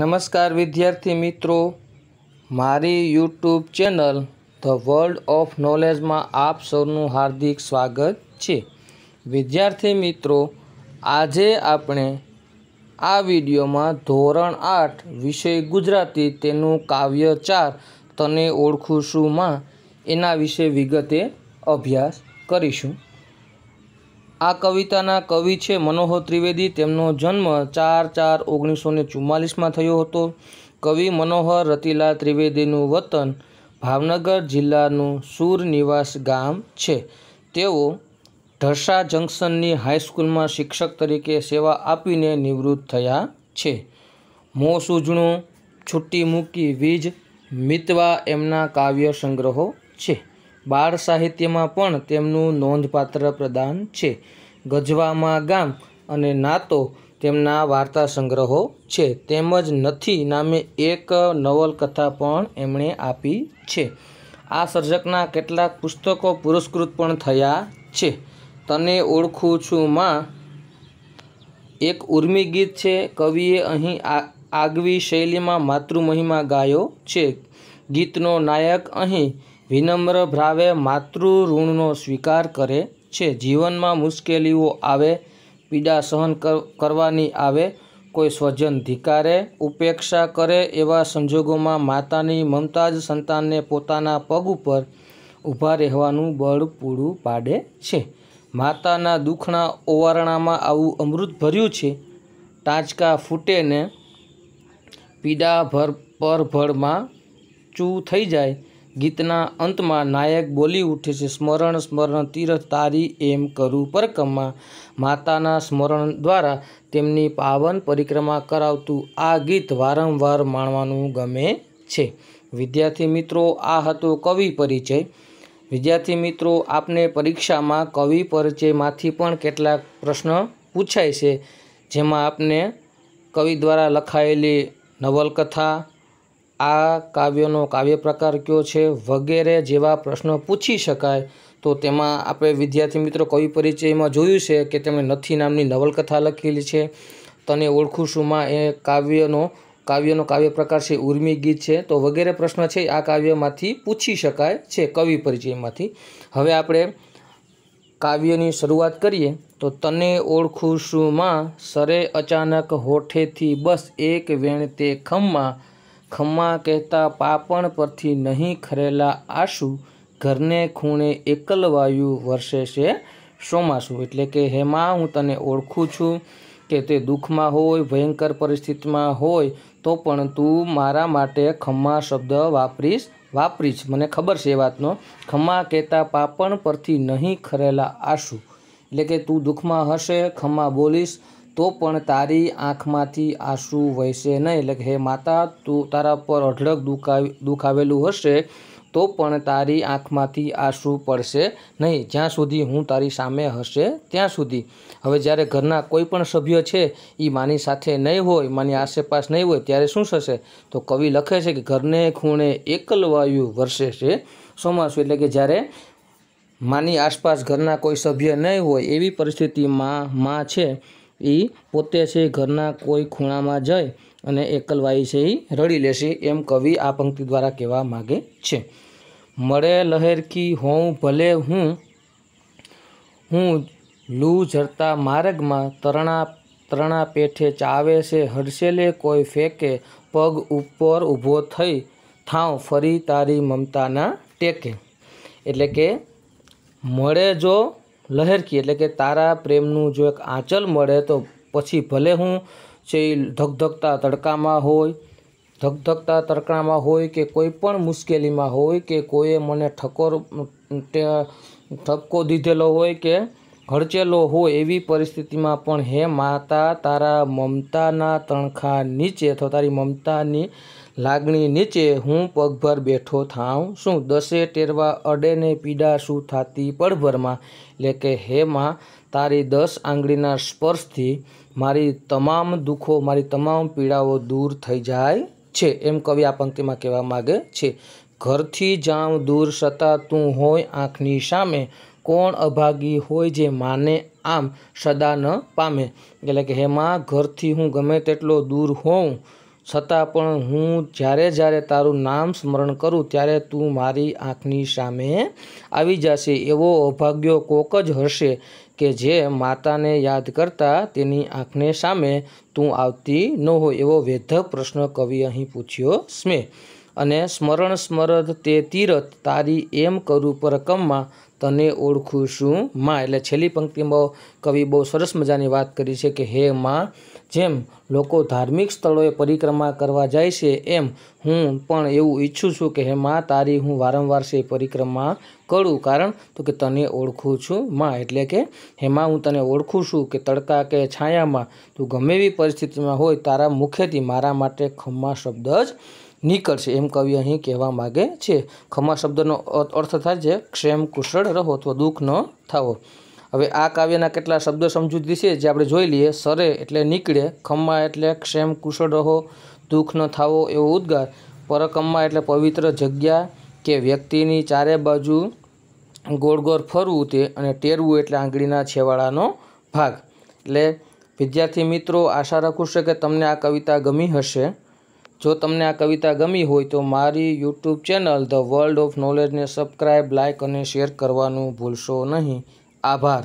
નમસ્કાર વિદ્યાર્થી મિત્રો મારી YouTube channel the world of નોલેજમાં આપ સૌનું હાર્દિક સ્વાગત છે વિદ્યાર્થી મિત્રો આજે આપણે આ વિડીયોમાં ધોરણ આઠ વિષય ગુજરાતી તેનું કાવ્ય ચાર તને ઓળખું શુંમાં એના વિશે વિગતે અભ્યાસ કરીશું આ કવિતાના કવિ છે મનોહર ત્રિવેદી તેમનો જન્મ ચાર ચાર ઓગણીસો ને ચુમ્માલીસમાં થયો હતો કવિ મનોહર રતિલાલ ત્રિવેદીનું વતન ભાવનગર જિલ્લાનું સુર નિવાસ ગામ છે તેઓ ઢસા જંકશનની હાઈસ્કૂલમાં શિક્ષક તરીકે સેવા આપીને નિવૃત્ત થયા છે મોં સૂઝણું છુટ્ટી મૂકી વીજ મિતવા એમના કાવ્ય સંગ્રહો છે બાળ સાહિત્યમાં પણ તેમનું નોંધપાત્ર પ્રદાન છે ગજવામાં ગામ અને નાતો તેમના વાર્તા સંગ્રહો છે તેમજ નથી નામે એક નવલકથા પણ એમણે આપી છે આ સર્જકના કેટલાક પુસ્તકો પુરસ્કૃત પણ થયા છે તને ઓળખું છું માં એક ઉર્મી ગીત છે કવિએ અહીં આગવી શૈલીમાં માતૃમહિમા ગાયો છે ગીતનો નાયક અહીં વિનમ્ર ભાવે માતૃ સ્વીકાર કરે છે જીવનમાં મુશ્કેલીઓ આવે પીડા સહન કરવાની આવે કોઈ સ્વજન ધિકારે ઉપેક્ષા કરે એવા સંજોગોમાં માતાની મમતા જ સંતાનને પોતાના પગ ઉપર ઊભા રહેવાનું બળ પૂરું પાડે છે માતાના દુઃખના ઓવારણામાં આવું અમૃત ભર્યું છે ટાંચકા ફૂટેને ને પીડા ભર પરભળમાં ચૂ થઈ જાય ગીતના અંતમાં નાયક બોલી ઉઠે છે સ્મરણ સ્મરણ તીર્થ તારી એમ કરું પરકમમાં માતાના સ્મરણ દ્વારા તેમની પાવન પરિક્રમા કરાવતું આ ગીત વારંવાર માણવાનું ગમે છે વિદ્યાર્થી મિત્રો આ હતો કવિ પરિચય વિદ્યાર્થી મિત્રો આપને પરીક્ષામાં કવિ પરિચયમાંથી પણ કેટલાક પ્રશ્ન પૂછાય છે જેમાં આપને કવિ દ્વારા લખાયેલી નવલકથા આ કાવ્યનો કાવ્ય પ્રકાર કયો છે વગેરે જેવા પ્રશ્નો પૂછી શકાય તો તેમાં આપણે વિદ્યાર્થી મિત્રો કવિ પરિચયમાં જોયું છે કે તેમણે નથી નામની નવલકથા લખેલી છે તને ઓળખું શુંમાં એ કાવ્યનો કાવ્યનો કાવ્ય પ્રકાર છે ઉર્મી ગીત છે તો વગેરે પ્રશ્ન છે આ કાવ્યમાંથી પૂછી શકાય છે કવિ પરિચયમાંથી હવે આપણે કાવ્યની શરૂઆત કરીએ તો તને ઓળખું શુંમાં સરે અચાનક હોઠેથી બસ એક વેણ તે ખમમાં ખમ્મા કહેતા પાપણ પરથી નહીં ખરેલા આંસુ ઘરને ખૂણે એકલવાયુ વર્ષે છે ચોમાસું એટલે કે હેમાં હું તને ઓળખું છું કે તે દુઃખમાં હોય ભયંકર પરિસ્થિતિમાં હોય તો પણ તું મારા માટે ખમ્મા શબ્દ વાપરીશ વાપરીશ મને ખબર છે એ વાતનો ખમ્મા કહેતા પાપણ પરથી નહીં ખરેલા આશુ એટલે કે તું દુઃખમાં હશે ખમ્મા બોલીશ તો પણ તારી આંખમાંથી આંસુ વહેશે નહીં એટલે કે હે માતા તું તારા પર અઢળક દુખાવી દુખાવેલું હશે તો પણ તારી આંખમાંથી આંસુ પડશે નહીં જ્યાં સુધી હું તારી સામે હશે ત્યાં સુધી હવે જ્યારે ઘરના કોઈ પણ સભ્ય છે એ માની સાથે નહીં હોય માની આસેપાસ નહીં હોય ત્યારે શું થશે તો કવિ લખે છે કે ઘરને ખૂણે એકલવાયુ વર્ષે છે ચોમાસું એટલે કે જ્યારે માની આસપાસ ઘરના કોઈ સભ્ય નહીં હોય એવી પરિસ્થિતિમાં માં છે એ પોતે છે ઘરના કોઈ ખૂણામાં જઈ અને એકલવાઈ છે એ રડી લેશે એમ કવિ આ પંક્તિ દ્વારા કહેવા માગે છે મળે લહેરકી હોઉં ભલે હું હું લૂ ઝરતા માર્ગમાં તરણા તરણા પેઠે ચાવે છે હડસેલે કોઈ ફેંકે પગ ઉપર ઊભો થઈ થાવ ફરી તારી મમતાના ટેકે એટલે કે મળે જો લહેરકી એટલે કે તારા પ્રેમનું જો એક આંચલ મળે તો પછી ભલે હું છે એ ધગધગતા તડકામાં હોય ધગધગતા તડકામાં હોય કે કોઈ પણ મુશ્કેલીમાં હોય કે કોઈએ મને ઠકોર ઠપકો દીધેલો હોય કે ઘરચેલો હોય એવી પરિસ્થિતિમાં પણ હે માતા તારા મમતાના તણખા નીચે અથવા તારી મમતાની લાગણી નીચે હું પગભર બેઠો થાઉં શું દસે ટેરવા અડેને પીડા શું થતી પળભરમાં એટલે કે હે માં તારી દસ આંગળીના સ્પર્શથી મારી તમામ દુઃખો મારી તમામ પીડાઓ દૂર થઈ જાય છે એમ કવિ આ પંક્તિમાં કહેવા માગે છે ઘરથી જાઉં દૂર સતા તું હોય આંખની સામે કોણ અભાગી હોય જે માને આમ સદા ન પામે એટલે કે હેમાં ઘરથી હું ગમે તેટલો દૂર હોઉં છતાં પણ હું જ્યારે જ્યારે તારું નામ સ્મરણ કરું ત્યારે તું મારી આંખની સામે આવી જશે એવો અભાગ્યો કોક જ હશે કે જે માતાને યાદ કરતા તેની આંખને સામે તું આવતી ન હોય એવો વેધક પ્રશ્ન કવિ અહીં પૂછ્યો સ્મે અને સ્મરણ સ્મરદ તે તીરથ તારી એમ કરું પર તને ઓળખું છું માં એટલે છેલ્લી પંક્તિમાં કવિ બહુ સરસ મજાની વાત કરી છે કે હે માં જેમ લોકો ધાર્મિક સ્થળોએ પરિક્રમા કરવા જાય છે એમ હું પણ એવું ઈચ્છું છું કે હે માં તારી હું વારંવાર છે પરિક્રમા કરું કારણ તો કે તને ઓળખું છું માં એટલે કે હેમાં હું તને ઓળખું છું કે તડકા કે છાયામાં તું ગમે એવી પરિસ્થિતિમાં હોય તારા મુખેથી મારા માટે ખમ્મા શબ્દ જ નીકળશે એમ કવિ અહીં કહેવા માગે છે ખમા શબ્દનો અર્થ થાય છે ક્ષેમ કુશળ રહો અથવા દુઃખ ન થાવો હવે આ કાવ્યના કેટલા શબ્દ સમજૂતી છે જે આપણે જોઈ લઈએ સરે એટલે નીકળે ખમ્મા એટલે ક્ષેમ કુશળ રહો દુઃખ ન થાવો એવો ઉદ્ગાર પરકમ્મા એટલે પવિત્ર જગ્યા કે વ્યક્તિની ચારે બાજુ ગોળગોળ ફરવું તે અને ટેરવું એટલે આંગળીના છેવાડાનો ભાગ એટલે વિદ્યાર્થી મિત્રો આશા રાખું છું કે તમને આ કવિતા ગમી હશે જો તમને આ કવિતા ગમી હોય તો મારી YouTube channel the world of નોલેજને સબસ્ક્રાઈબ લાઇક અને શેર કરવાનું ભૂલશો નહીં આભાર